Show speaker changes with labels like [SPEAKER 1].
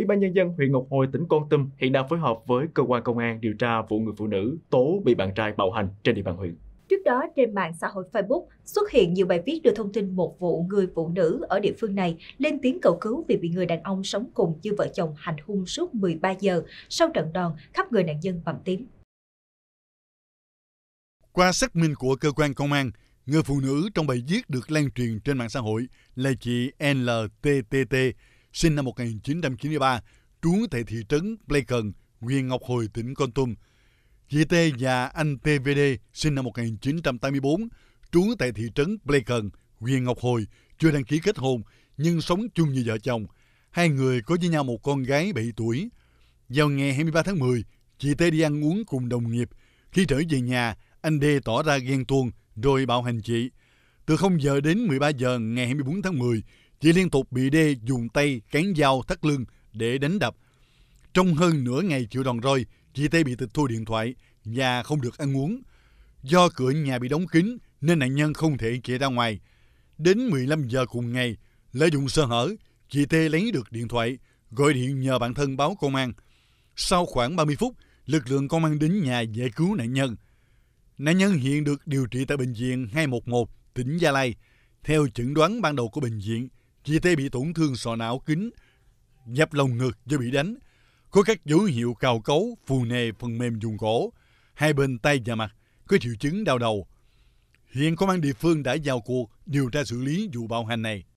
[SPEAKER 1] Ủy ban Nhân dân huyện Ngọc Hồi, tỉnh Con Tum hiện đang phối hợp với cơ quan công an điều tra vụ người phụ nữ tố bị bạn trai bạo hành trên địa bàn huyện.
[SPEAKER 2] Trước đó, trên mạng xã hội Facebook xuất hiện nhiều bài viết đưa thông tin một vụ người phụ nữ ở địa phương này lên tiếng cầu cứu vì bị người đàn ông sống cùng như vợ chồng hành hung suốt 13 giờ sau trận đòn khắp người nạn nhân bầm tím.
[SPEAKER 3] Qua xác minh của cơ quan công an, người phụ nữ trong bài viết được lan truyền trên mạng xã hội là chị NLTTT, sinh năm 1993, trú tại thị trấn Pleikon, huyện Ngọc Hồi, tỉnh Con Tum. Chị T và anh TVD, sinh năm 1984, trú tại thị trấn Pleikon, huyện Ngọc Hồi, chưa đăng ký kết hôn nhưng sống chung như vợ chồng. Hai người có với nhau một con gái 7 tuổi. Vào ngày 23 tháng 10, chị T đi ăn uống cùng đồng nghiệp. Khi trở về nhà, anh D tỏ ra ghen tuông rồi bạo hành chị. Từ 0 giờ đến 13 giờ ngày 24 tháng 10, chị liên tục bị Đê dùng tay cán dao thắt lưng để đánh đập. Trong hơn nửa ngày chịu đòn roi, chị Tê bị tịch thu điện thoại, nhà không được ăn uống. Do cửa nhà bị đóng kín nên nạn nhân không thể chạy ra ngoài. Đến 15 giờ cùng ngày, lợi dụng sơ hở, chị Tê lấy được điện thoại, gọi điện nhờ bạn thân báo công an. Sau khoảng 30 phút, lực lượng công an đến nhà giải cứu nạn nhân. Nạn nhân hiện được điều trị tại bệnh viện 211, tỉnh Gia Lai. Theo chẩn đoán ban đầu của bệnh viện, Chị T bị tổn thương sọ não kính, dập lồng ngực do bị đánh, có các dấu hiệu cào cấu, phù nề phần mềm vùng cổ, hai bên tay và mặt, có triệu chứng đau đầu. Hiện công an địa phương đã vào cuộc điều tra xử lý vụ bạo hành này.